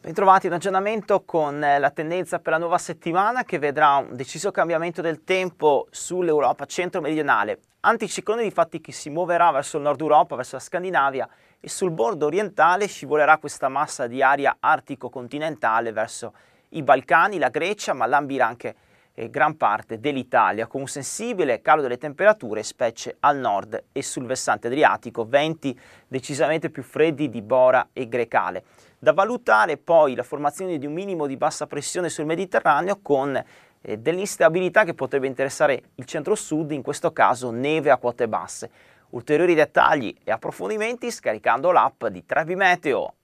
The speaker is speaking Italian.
Bentrovati in aggiornamento con eh, la tendenza per la nuova settimana che vedrà un deciso cambiamento del tempo sull'Europa centro-meridionale. Anticiclone di fatti che si muoverà verso il nord Europa, verso la Scandinavia e sul bordo orientale scivolerà questa massa di aria artico-continentale verso i Balcani, la Grecia, ma lambirà anche gran parte dell'Italia, con un sensibile calo delle temperature, specie al nord e sul versante adriatico, venti decisamente più freddi di Bora e Grecale. Da valutare poi la formazione di un minimo di bassa pressione sul Mediterraneo con eh, dell'instabilità che potrebbe interessare il centro-sud, in questo caso neve a quote basse. Ulteriori dettagli e approfondimenti scaricando l'app di Trevi Meteo.